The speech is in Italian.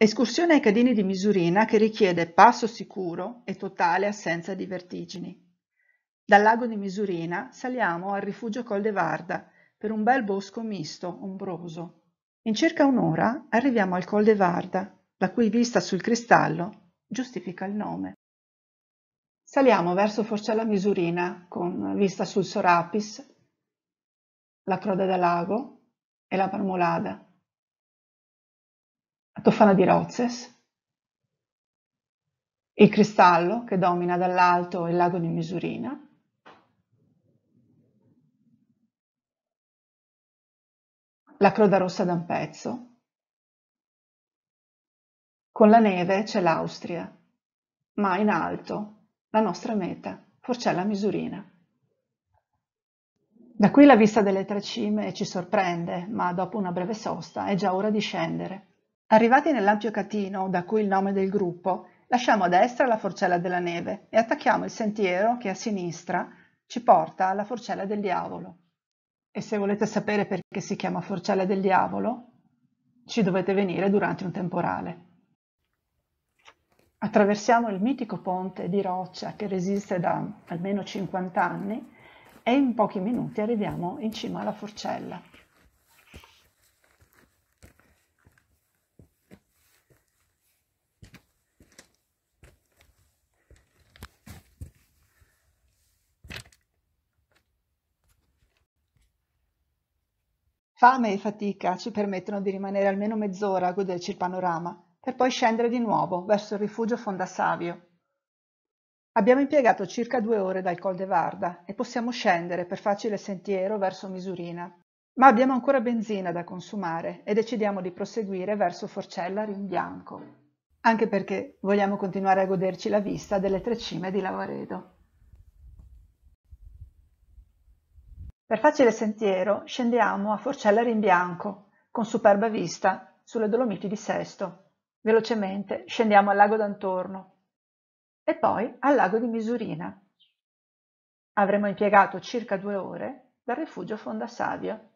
Escursione ai Cadini di Misurina che richiede passo sicuro e totale assenza di vertigini. Dal lago di Misurina saliamo al rifugio Col de Varda per un bel bosco misto, ombroso. In circa un'ora arriviamo al Col de Varda, la cui vista sul cristallo giustifica il nome. Saliamo verso Forcella Misurina con vista sul Sorapis, la Croda da Lago e la Parmolada. Tofana di Rozes, il cristallo che domina dall'alto il lago di Misurina, la Croda Rossa da un pezzo, con la neve c'è l'Austria, ma in alto la nostra meta, Forcella Misurina. Da qui la vista delle tre cime ci sorprende, ma dopo una breve sosta è già ora di scendere. Arrivati nell'ampio catino da cui il nome del gruppo, lasciamo a destra la forcella della neve e attacchiamo il sentiero che a sinistra ci porta alla forcella del diavolo. E se volete sapere perché si chiama forcella del diavolo, ci dovete venire durante un temporale. Attraversiamo il mitico ponte di roccia che resiste da almeno 50 anni e in pochi minuti arriviamo in cima alla forcella. Fame e fatica ci permettono di rimanere almeno mezz'ora a goderci il panorama, per poi scendere di nuovo verso il rifugio Fondasavio. Abbiamo impiegato circa due ore dal Col de Varda e possiamo scendere per facile sentiero verso Misurina, ma abbiamo ancora benzina da consumare e decidiamo di proseguire verso Forcella Rimbianco, anche perché vogliamo continuare a goderci la vista delle tre cime di Lavaredo. Per facile sentiero scendiamo a Forcella Rimbianco, con superba vista sulle Dolomiti di Sesto. Velocemente scendiamo al lago d'Antorno e poi al lago di Misurina. Avremo impiegato circa due ore dal rifugio Fonda Savio.